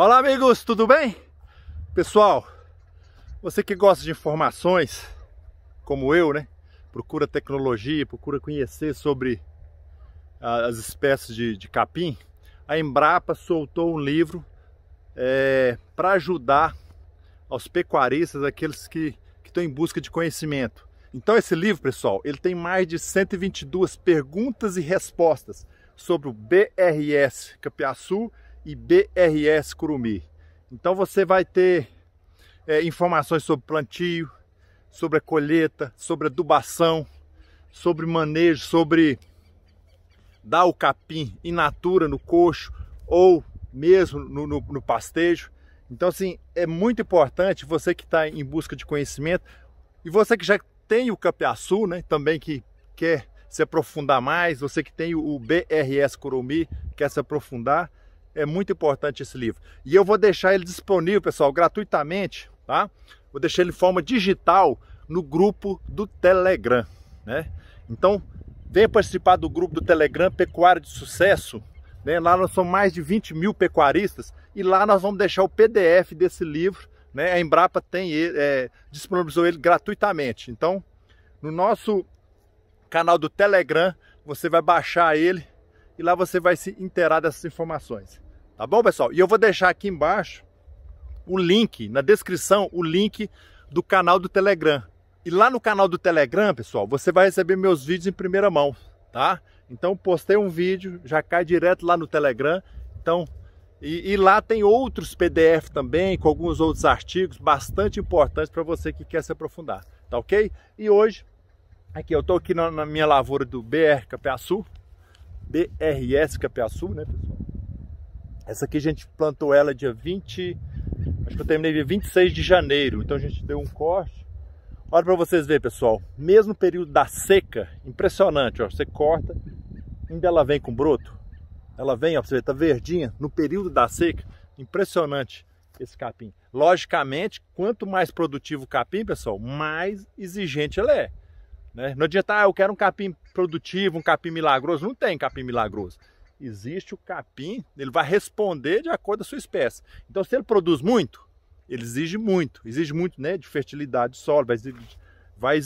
Olá amigos, tudo bem? Pessoal, você que gosta de informações, como eu, né? Procura tecnologia, procura conhecer sobre ah, as espécies de, de capim. A Embrapa soltou um livro é, para ajudar aos pecuaristas, aqueles que, que estão em busca de conhecimento. Então esse livro, pessoal, ele tem mais de 122 perguntas e respostas sobre o BRS Capiaçu e BRS Curumi. Então você vai ter é, informações sobre plantio, sobre a colheita, sobre adubação, sobre manejo, sobre dar o capim in natura no coxo ou mesmo no, no, no pastejo. Então, assim, é muito importante você que está em busca de conhecimento e você que já tem o Capiaçu, né, também que quer se aprofundar mais, você que tem o BRS Curumi, quer se aprofundar, é muito importante esse livro. E eu vou deixar ele disponível, pessoal, gratuitamente, tá? Vou deixar ele em forma digital no grupo do Telegram, né? Então, venha participar do grupo do Telegram Pecuário de Sucesso. Né? Lá nós somos mais de 20 mil pecuaristas e lá nós vamos deixar o PDF desse livro. Né? A Embrapa tem ele, é, disponibilizou ele gratuitamente. Então, no nosso canal do Telegram, você vai baixar ele e lá você vai se inteirar dessas informações. Tá bom, pessoal? E eu vou deixar aqui embaixo o link, na descrição, o link do canal do Telegram. E lá no canal do Telegram, pessoal, você vai receber meus vídeos em primeira mão, tá? Então postei um vídeo, já cai direto lá no Telegram. Então, e, e lá tem outros PDF também, com alguns outros artigos bastante importantes para você que quer se aprofundar, tá ok? E hoje, aqui eu estou aqui na, na, minha lavoura do BR Capiaçu, BRS Capiaçu, né, pessoal? Essa aqui a gente plantou ela dia 20, acho que eu terminei dia 26 de janeiro, então a gente deu um corte. Olha para vocês verem, pessoal, mesmo período da seca, impressionante, ó, você corta, ainda ela vem com broto. Ela vem, ó, você vê, tá verdinha, no período da seca, impressionante esse capim. Logicamente, quanto mais produtivo o capim, pessoal, mais exigente ela é. Né? Não adianta, ah, eu quero um capim produtivo, um capim milagroso. Não tem capim milagroso existe o capim, ele vai responder de acordo com a sua espécie. Então, se ele produz muito, ele exige muito, exige muito né, de fertilidade de solo, vai exigir, vai,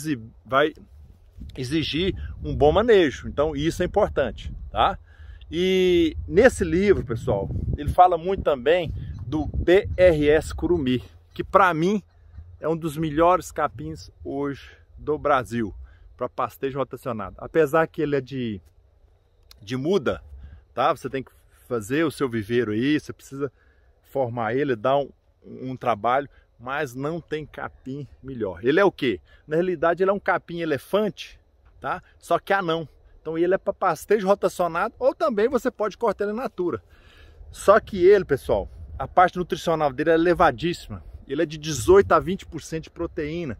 vai exigir um bom manejo. Então, isso é importante, tá? E nesse livro, pessoal, ele fala muito também do PRS Curumi, que para mim é um dos melhores capins hoje do Brasil para pastejo rotacionado. Apesar que ele é de, de muda, tá? Você tem que fazer o seu viveiro aí, você precisa formar ele, dar um, um trabalho, mas não tem capim melhor. Ele é o quê? Na realidade, ele é um capim elefante, tá? Só que anão. Então ele é para pastejo rotacionado ou também você pode cortar ele natura. Só que ele, pessoal, a parte nutricional dele é elevadíssima. Ele é de 18 a 20% de proteína,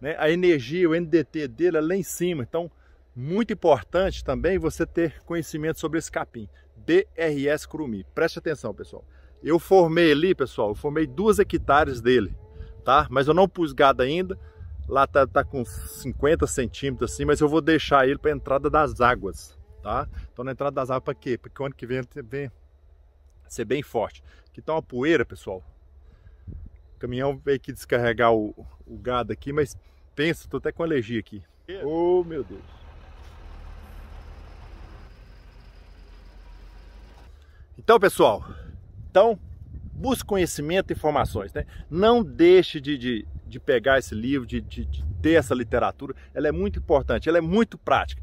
né? A energia, o NDT dele é lá em cima. Então, muito importante também você ter conhecimento sobre esse capim, BRS Curumi. Preste atenção, pessoal. Eu formei ali, pessoal, eu formei duas hectares dele, tá? Mas eu não pus gado ainda, lá tá, tá com 50 centímetros assim, mas eu vou deixar ele para entrada das águas, tá? Então na entrada das águas para quê? Porque o ano que vem, vem ser bem forte. Aqui tá uma poeira, pessoal. O caminhão veio aqui descarregar o, o gado aqui, mas pensa, tô até com alergia aqui. Oh, meu Deus. Então, pessoal, então busque conhecimento e informações. Né? Não deixe de, de, de pegar esse livro, de, de, de, ter essa literatura. Ela é muito importante, ela é muito prática.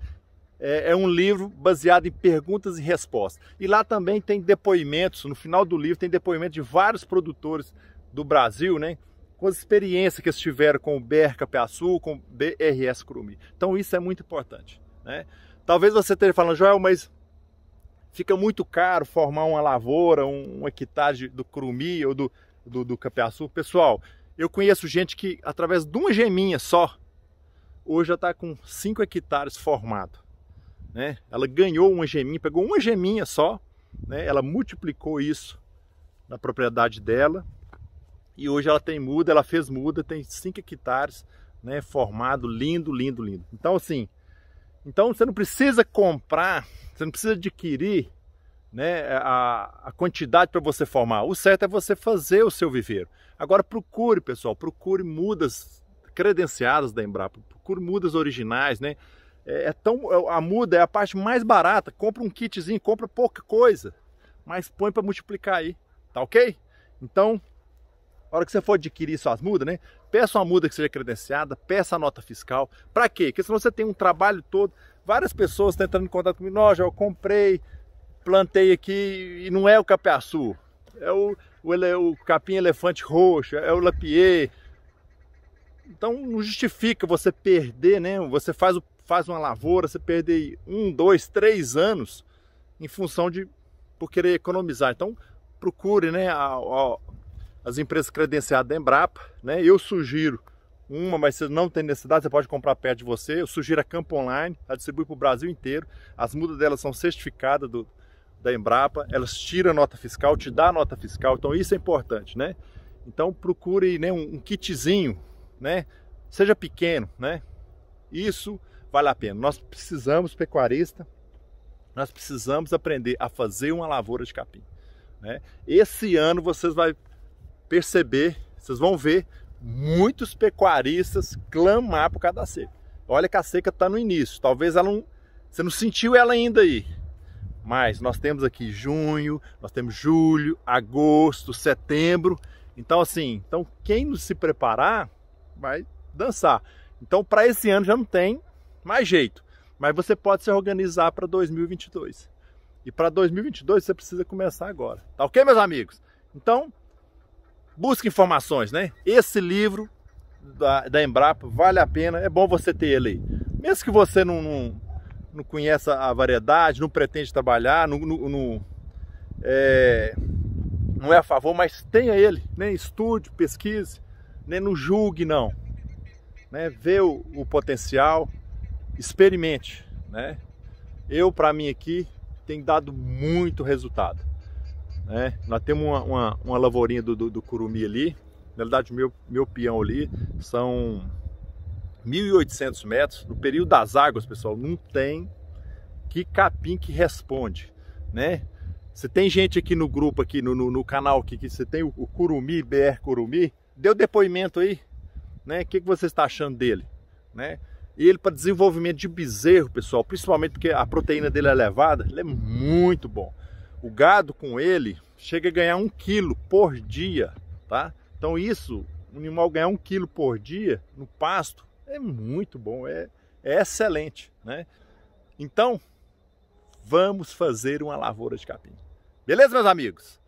É, é, um livro baseado em perguntas e respostas. E lá também tem depoimentos, no final do livro tem depoimento de vários produtores do Brasil, né? com as experiências que eles tiveram com o Berca Piaçu, com o BRS Curumi. Então isso é muito importante. Né? Talvez você esteja falando, Joel, mas fica muito caro formar uma lavoura, um, um hectare do curumi ou do, do, do capiaçu. Pessoal, eu conheço gente que através de uma geminha só, hoje já está com 5 hectares formado. Né? Ela ganhou uma geminha, pegou uma geminha só, né? ela multiplicou isso na propriedade dela e hoje ela tem muda, ela fez muda, tem 5 hectares né? formado, lindo, lindo, lindo. Então assim, então você não precisa comprar você não precisa adquirir né, a, a quantidade para você formar. O certo é você fazer o seu viveiro. Agora procure, pessoal, procure mudas credenciadas da Embrapa, procure mudas originais, né? É, é tão é, a muda é a parte mais barata. Compra um kitzinho, compra pouca coisa, mas põe para multiplicar aí, tá ok? Então, na hora que você for adquirir suas mudas, né? Peça uma muda que seja credenciada, peça a nota fiscal. Para quê? Porque senão você tem um trabalho todo várias pessoas estão entrando em contato comigo. Nossa, eu comprei, plantei aqui e não é o capiaçu. É o, o, ele, o capim elefante roxo, é o lapier. Então não justifica você perder, né? Você faz, faz uma lavoura, você perde um, dois, três anos em função de por querer economizar. Então procure, né? A, a, as empresas credenciadas da Embrapa, né? Eu sugiro uma, mas você não tem necessidade, você pode comprar perto de você. Eu sugiro a Campo Online, ela distribui para o Brasil inteiro. As mudas delas são certificadas do, da Embrapa, elas tiram a nota fiscal, te dá a nota fiscal, então isso é importante, né? Então procure né, um, um kitzinho, né? Seja pequeno, né? Isso vale a pena. Nós precisamos, pecuarista, nós precisamos aprender a fazer uma lavoura de capim. Né? Esse ano vocês vão perceber, vocês vão ver muitos pecuaristas clamar por causa da seca. Olha que a seca está no início, talvez ela não, você não sentiu ela ainda aí. Mas nós temos aqui junho, nós temos julho, agosto, setembro. Então assim, então quem não se preparar vai dançar. Então para esse ano já não tem mais jeito. Mas você pode se organizar para 2022. E para 2022 você precisa começar agora. Tá ok, meus amigos? Então, busque informações, né? Esse livro da, da Embrapa vale a pena, é bom você ter ele aí. Mesmo que você não, não, não conheça a variedade, não pretende trabalhar, não, não, não, é, não é a favor, mas tenha ele, né? estude, pesquise, né? não julgue não. Né? Vê o, o potencial, experimente. Né? Eu, para mim aqui, tem dado muito resultado. Né? Nós temos uma, uma, uma lavourinha do, do, do, curumi ali, na verdade meu, meu peão ali são 1.800 metros, no período das águas, pessoal, não tem que capim que responde, né? Se tem gente aqui no grupo, aqui no, no, no canal, aqui, que você tem o, o, Curumi, BR Curumi, deu depoimento aí, né? O que, que você está achando dele, né? E ele para desenvolvimento de bezerro, pessoal, principalmente porque a proteína dele é elevada, ele é muito bom o gado com ele chega a ganhar um quilo por dia, tá? Então isso, o animal ganhar um quilo por dia no pasto é muito bom, é, é excelente, né? Então, vamos fazer uma lavoura de capim. Beleza, meus amigos?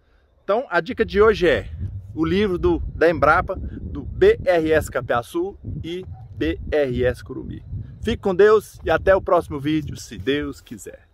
Então, a dica de hoje é o livro do, da Embrapa, do BRS Capiaçu e BRS Curumi. Fique com Deus e até o próximo vídeo, se Deus quiser.